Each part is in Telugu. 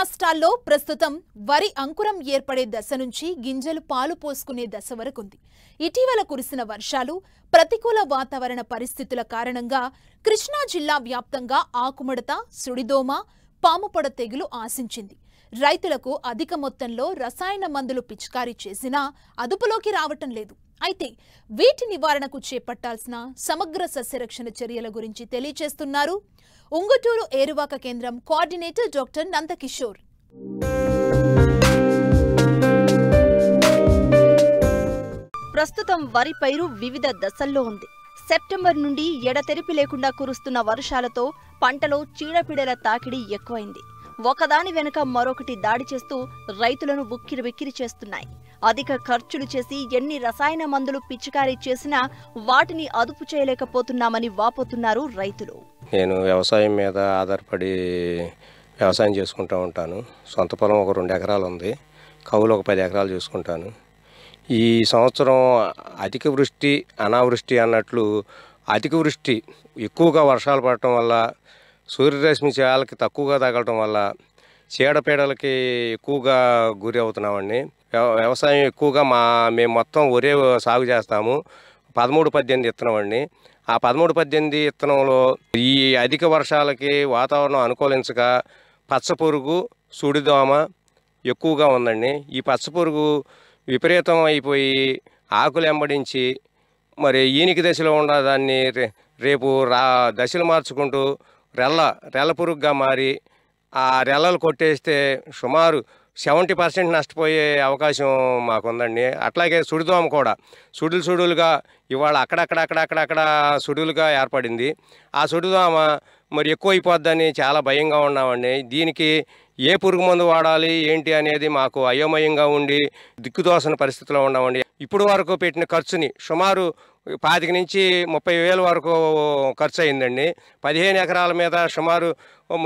రాష్ట్రాల్లో ప్రస్తుతం వరి అంకురం ఏర్పడే దశ నుంచి గింజలు పాలు పోసుకునే దశ వరకుంది ఇటీవల కురిసిన వర్షాలు ప్రతికూల వాతావరణ పరిస్థితుల కారణంగా కృష్ణా జిల్లా వ్యాప్తంగా ఆకుముడత సుడిదోమ పాముపొడ తెగులు ఆశించింది రైతులకు అధిక మొత్తంలో రసాయన మందులు పిచికారీ చేసినా అదుపులోకి రావటం లేదు అయితే వీటి నివారణకు చేపట్టాల్సిన సమగ్ర సస్యరక్షణ చర్యల గురించి తెలియజేస్తున్నారు ఉంగుటూరు ఏరువాక కేంద్రం కోఆర్డినేటర్ డాక్టర్ నందకిషోర్ ప్రస్తుతం వరి పైరు వివిధ దశల్లో ఉంది సెప్టెంబర్ నుండి ఎడతెరిపి లేకుండా కురుస్తున్న వర్షాలతో పంటలో చీడపీడల తాకిడి ఎక్కువైంది ఒకదాని వెనుక మరొకటి దాడి చేస్తూ రైతులను బిక్కిరి చేస్తున్నాయి అధిక ఖర్చులు చేసి ఎన్ని రసాయన మందులు పిచికారీ చేసినా వాటిని అదుపు చేయలేకపోతున్నామని వాపోతున్నారు రైతులు నేను వ్యవసాయం మీద ఆధారపడి వ్యవసాయం చేసుకుంటూ ఉంటాను సొంత పొలం ఒక రెండు ఎకరాలు ఉంది కవులు ఒక పది ఎకరాలు చూసుకుంటాను ఈ సంవత్సరం అధిక వృష్టి అనావృష్టి అన్నట్లు అధిక వృష్టి ఎక్కువగా వర్షాలు పడటం వల్ల సూర్యరశ్మి చేయాలకి తక్కువగా తగలటం వల్ల చీడపీడలకి ఎక్కువగా గురి అవుతున్నామండి వ్యవసాయం ఎక్కువగా మా మేము మొత్తం ఒరే సాగు చేస్తాము పదమూడు పద్దెనిమిది ఇత్తనం అండి ఆ పదమూడు పద్దెనిమిది ఇత్తనంలో ఈ అధిక వర్షాలకి వాతావరణం అనుకూలించక పచ్చపురుగు సుడిదోమ ఎక్కువగా ఉందండి ఈ పచ్చపురుగు విపరీతం అయిపోయి ఆకులు ఎంబడించి మరి ఈనికి దశలో ఉన్న దాన్ని రేపు రా దశలు మార్చుకుంటూ రెల్ల రెల్ల పురుగుగా మారి ఆ రెల్లలు కొట్టేస్తే సుమారు సెవెంటీ పర్సెంట్ నష్టపోయే అవకాశం మాకుందండి అట్లాగే సుడిదోమ కూడా సుడులు సుడులుగా ఇవాళ అక్కడక్కడక్కడక్కడక్కడ సుడులుగా ఏర్పడింది ఆ సుడిదోమ మరి ఎక్కువ అయిపోద్దని చాలా భయంగా ఉన్నామండి దీనికి ఏ పురుగు మందు వాడాలి ఏంటి అనేది మాకు అయోమయంగా ఉండి దిక్కుదోసిన పరిస్థితిలో ఉన్నామండి ఇప్పుడు వరకు పెట్టిన ఖర్చుని సుమారు పాతిక నుంచి ముప్పై వేల వరకు ఖర్చు అయిందండి పదిహేను ఎకరాల మీద సుమారు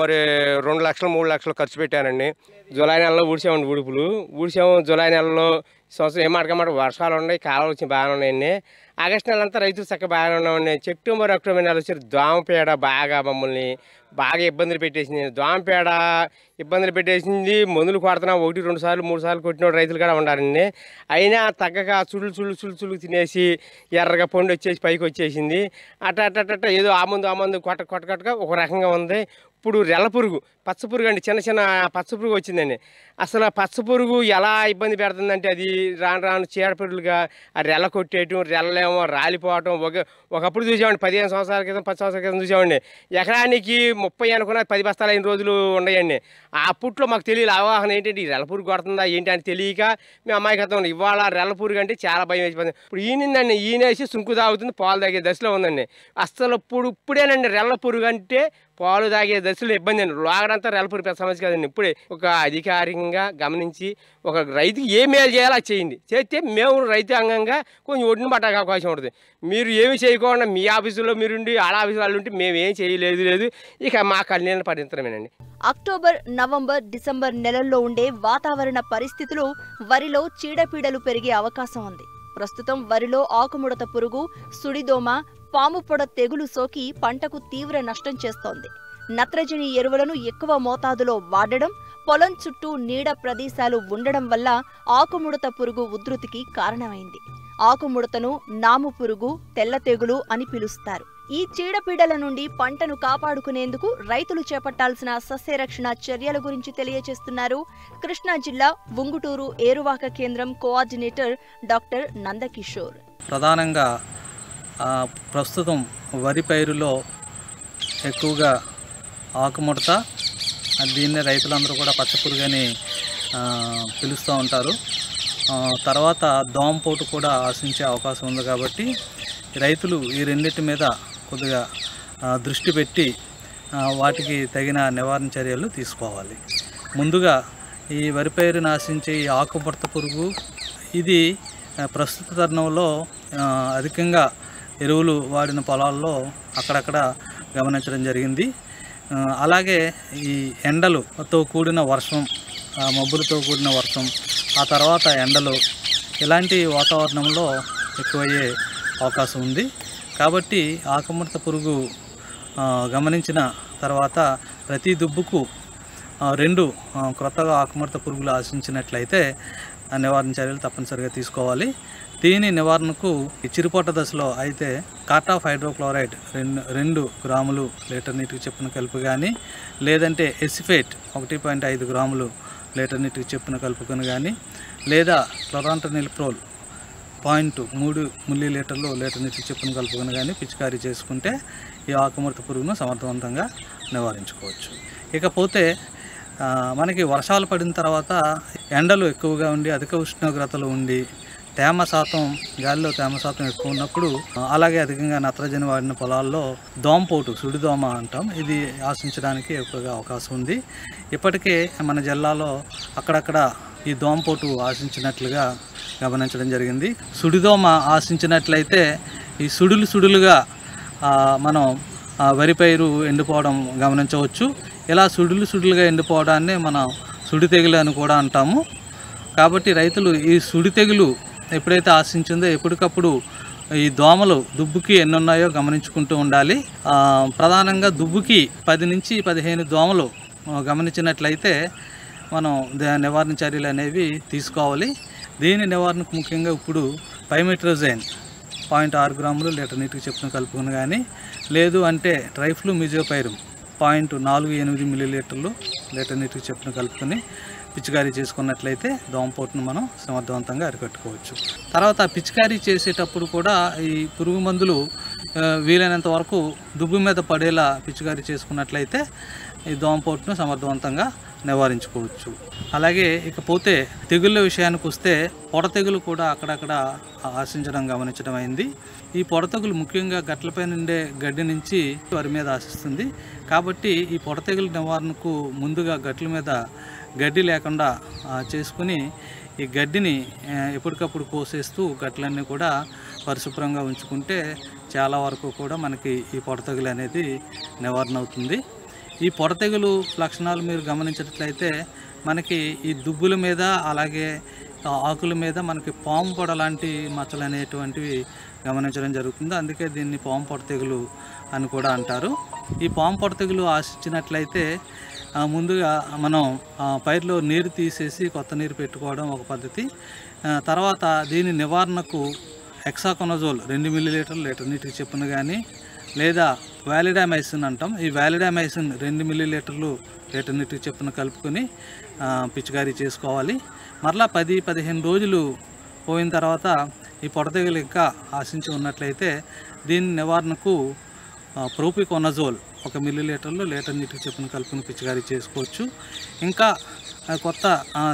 మరి రెండు లక్షలు మూడు లక్షలు ఖర్చు పెట్టానండి జూలై నెలలో ఊడిసామండి ఉడుపులు ఊడిసాము జూలై నెలలో సంవత్సరం ఏ మాట వర్షాలు ఉన్నాయి కాలాలు వచ్చి బాగానే ఉన్నాయండి ఆగస్టు నెల అంతా రైతులు చక్కగా బాగానే ఉన్నాయండి సెప్టెంబర్ అక్టోబర్ నెల వచ్చి దోమపేడ బాగా మమ్మల్ని బాగా ఇబ్బందులు పెట్టేసింది దోమపేడ ఇబ్బందులు పెట్టేసింది మందులు కొడుతున్నా ఒకటి రెండు సార్లు మూడు సార్లు కొట్టిన రైతులు కూడా ఉండాలండి అయినా తగ్గక చుళ్ళు చుళ్ళు చుళ్ళు చుళ్ళు తినేసి ఎర్రగా పండు వచ్చేసి పైకి వచ్చేసింది అట్ట అట్ట అట్ట ఏదో ఆ మందు ఆ మందు కొట్ట కొట్టగా ఒక రకంగా ఉంది ఇప్పుడు రెల్ల పురుగు పచ్చ పురుగు అండి చిన్న చిన్న పచ్చ పురుగు వచ్చిందండి అసలు ఆ పచ్చ పురుగు ఎలా ఇబ్బంది పెడుతుందంటే అది రాను రాను చీడపిడులుగా ఆ రెల్ల కొట్టేయటం రెల్లలేమో రాలిపోవటం ఒక ఒకప్పుడు చూసామండి పదిహేను సంవత్సరాల క్రితం పది సంవత్సరాల క్రితం చూసామండి ఎకరానికి ముప్పై అనుకున్న పది బస్తాలు అయిన రోజులు ఉన్నాయండి అప్పట్లో మాకు తెలియదు అవగాహన ఏంటంటే ఈ రెల్ల పురుగు కొడుతుందా ఏంటి అని తెలియక మేము అమాయకత్వం ఇవాళ రెల్ల పురుగు అంటే చాలా భయం వేసిపోతుంది ఇప్పుడు ఈనిందండి ఈనేసి సుంకు తాగుతుంది పాలు తాగే దశలో ఉందండి అసలు ఇప్పుడు ఇప్పుడేనండి రెల్ల పురుగు అంటే పాలు తాగే దశలో ఇబ్బంది అండి లాగడంతా రెలపూరి సమస్య కదండి ఇప్పుడే ఒక అధికారికంగా గమనించి ఒక రైతుకి ఏ మేలు చేయాలో చేయండి చేస్తే మేము రైతాంగంగా కొంచెం ఒడ్డున పట్టడానికి అవకాశం ఉంటుంది మీరు ఏమి చేయకుండా మీ ఆఫీసులో మీరు ఉండి ఆడ ఆఫీసు వాళ్ళు ఉంటే మేమేం చేయలేదు లేదు ఇక మా కళ్యాణ పరిమితమేనండి అక్టోబర్ నవంబర్ డిసెంబర్ నెలల్లో ఉండే వాతావరణ పరిస్థితులు వరిలో చీడపీడలు పెరిగే అవకాశం ఉంది ప్రస్తుతం వరిలో ఆకుముడత పురుగు సుడిదోమ పాము పొడ తెగులు సోకి పంటకు తీవ్ర నష్టం చేస్తోంది నత్రజని ఎరువులను ఎక్కువ మోతాదులో వాడడం పొలం చుట్టూ నీడ ప్రదేశాలు ఉండడం వల్ల ఆకుముడత పురుగు ఉధృతికి కారణమైంది ఆకుముడతను నాము పురుగు తెల్ల తెగులు అని పిలుస్తారు ఈ చీడపీడల నుండి పంటను కాపాడుకునేందుకు రైతులు చేపట్టాల్సిన సస్యరక్షణ చర్యల గురించి తెలియజేస్తున్నారు కృష్ణా జిల్లా ఉంగుటూరు ఏరువాక కేంద్రం కోఆర్డినేటర్ డాక్టర్ నందకిషోర్ ప్రధానంగా ప్రస్తుతం వరి పైరులో ఎక్కువగా ఆకుముడత దీన్ని రైతులందరూ కూడా పచ్చపురుగని పిలుస్తూ ఉంటారు తర్వాత దోమపోటు కూడా ఆశించే అవకాశం ఉంది కాబట్టి రైతులు ఈ రెండింటి మీద కొద్దిగా దృష్టి పెట్టి వాటికి తగిన నివారణ చర్యలు తీసుకోవాలి ముందుగా ఈ వరి పైరు నాశించే ఈ ఆకుముడత పురుగు ఇది ప్రస్తుత తరుణంలో అధికంగా ఎరువులు వాడిన పొలాల్లో అక్కడక్కడ గమనించడం జరిగింది అలాగే ఈ ఎండలుతో కూడిన వర్షం మబ్బులతో కూడిన వర్షం ఆ తర్వాత ఎండలు ఇలాంటి వాతావరణంలో ఎక్కువయ్యే అవకాశం ఉంది కాబట్టి ఆకుముడత పురుగు గమనించిన తర్వాత ప్రతి దుబ్బుకు రెండు క్రొత్తగా ఆకుముడత పురుగులు ఆశించినట్లయితే నివారణ చర్యలు తప్పనిసరిగా తీసుకోవాలి దీని నివారణకు చిరుపోట దశలో అయితే కాటా హైడ్రోక్లోరైడ్ రెండు రెండు గ్రాములు లీటర్ నీటికి చెప్పిన కలుపు కానీ లేదంటే ఎసిఫేట్ ఒకటి పాయింట్ ఐదు గ్రాములు లీటర్ నీటికి చెప్పిన కలుపుకొని కానీ లేదా ప్రోల్ పాయింట్ మూడు మిల్లీ లీటర్లు లీటర్ నుంచి చెప్పును కలుపుకొని కానీ పిచికారీ చేసుకుంటే ఈ ఆకుముడత పురుగును సమర్థవంతంగా నివారించుకోవచ్చు ఇకపోతే మనకి వర్షాలు పడిన తర్వాత ఎండలు ఎక్కువగా ఉండి అధిక ఉష్ణోగ్రతలు ఉండి తేమ శాతం గాలిలో తేమ శాతం ఎక్కువ ఉన్నప్పుడు అలాగే అధికంగా నత్రజని వాడిన పొలాల్లో దోమపోటు సుడిదోమ అంటాం ఇది ఆశించడానికి ఎక్కువగా అవకాశం ఉంది ఇప్పటికే మన జిల్లాలో అక్కడక్కడ ఈ దోమపోటు ఆశించినట్లుగా గమనించడం జరిగింది సుడిదోమ ఆశించినట్లయితే ఈ సుడులు సుడులుగా మనం వరి పైరు ఎండిపోవడం గమనించవచ్చు ఇలా సుడులు సుడులుగా ఎండిపోవడాన్ని మనం సుడి తెగులు అని కూడా అంటాము కాబట్టి రైతులు ఈ సుడి తెగులు ఎప్పుడైతే ఆశించిందో ఎప్పటికప్పుడు ఈ దోమలు దుబ్బుకి ఎన్ని ఉన్నాయో గమనించుకుంటూ ఉండాలి ప్రధానంగా దుబ్బుకి పది నుంచి పదిహేను దోమలు గమనించినట్లయితే మనం నివారణ చర్యలు అనేవి తీసుకోవాలి దీని నివారణకు ముఖ్యంగా ఇప్పుడు పైమెట్రోజైన్ పాయింట్ ఆరు గ్రాములు లీటర్ నీటికి చెప్పిన కలుపుకుని కానీ లేదు అంటే ట్రైఫ్లు మిజోపైరం పాయింట్ నాలుగు ఎనిమిది మిల్లీలీటర్లు లీటర్ నీటికి చెప్పిన కలుపుకొని పిచికారీ చేసుకున్నట్లయితే దోమపోటును మనం సమర్థవంతంగా అరికట్టుకోవచ్చు తర్వాత పిచికారీ చేసేటప్పుడు కూడా ఈ పురుగు మందులు వీలైనంత వరకు దుబ్బు మీద పడేలా పిచికారీ చేసుకున్నట్లయితే ఈ దోమపోటును సమర్థవంతంగా నివారించుకోవచ్చు అలాగే ఇకపోతే తెగుళ్ళ విషయానికి వస్తే పొడ తెగులు కూడా అక్కడక్కడ ఆశించడం గమనించడం అయింది ఈ పొడ తెగులు ముఖ్యంగా గట్లపై నుండే గడ్డి నుంచి వారి మీద ఆశిస్తుంది కాబట్టి ఈ పొడ తెగులు నివారణకు ముందుగా గట్ల మీద గడ్డి లేకుండా చేసుకుని ఈ గడ్డిని ఎప్పటికప్పుడు కోసేస్తూ గట్లన్నీ కూడా పరిశుభ్రంగా ఉంచుకుంటే చాలా వరకు కూడా మనకి ఈ పొడతగులు అనేది నివారణ అవుతుంది ఈ పొరతెగులు లక్షణాలు మీరు గమనించినట్లయితే మనకి ఈ దుబ్బుల మీద అలాగే ఆకుల మీద మనకి పాము పొడ లాంటి మచ్చలు అనేటువంటివి గమనించడం జరుగుతుంది అందుకే దీన్ని పాము పొడ తెగులు అని కూడా అంటారు ఈ పాము పొడ తెగులు ఆశించినట్లయితే ముందుగా మనం పైరులో నీరు తీసేసి కొత్త నీరు పెట్టుకోవడం ఒక పద్ధతి తర్వాత దీని నివారణకు ఎక్సాకొనజోల్ రెండు లీటర్లు లీటర్ నీటికి చెప్పిన కానీ లేదా వ్యాలిడామైసిన్ అంటాం ఈ వ్యాలిడామైసిన్ రెండు మిల్లీ లీటర్లు లీటర్నీటికి చొప్పున కలుపుకొని పిచికారీ చేసుకోవాలి మరలా పది పదిహేను రోజులు పోయిన తర్వాత ఈ పొడతెగలు ఇంకా ఆశించి ఉన్నట్లయితే దీని నివారణకు ప్రోపికోనజోల్ ఒక మిల్లీ లీటర్లు లీటర్ నీటికి చెప్పిన కలుపుని పిచ్చిగారి చేసుకోవచ్చు ఇంకా కొత్త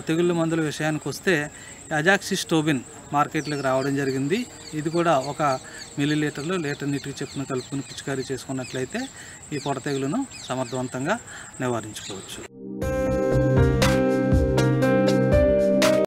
తెగుళ్ళ మందుల విషయానికి వస్తే అజాక్సిస్టోబిన్ మార్కెట్లోకి రావడం జరిగింది ఇది కూడా ఒక మిల్లీ లీటర్లు లీటర్ నీటికి చెప్పిన కలుపుకుని పిచికారీ చేసుకున్నట్లయితే ఈ పొడ సమర్థవంతంగా నివారించుకోవచ్చు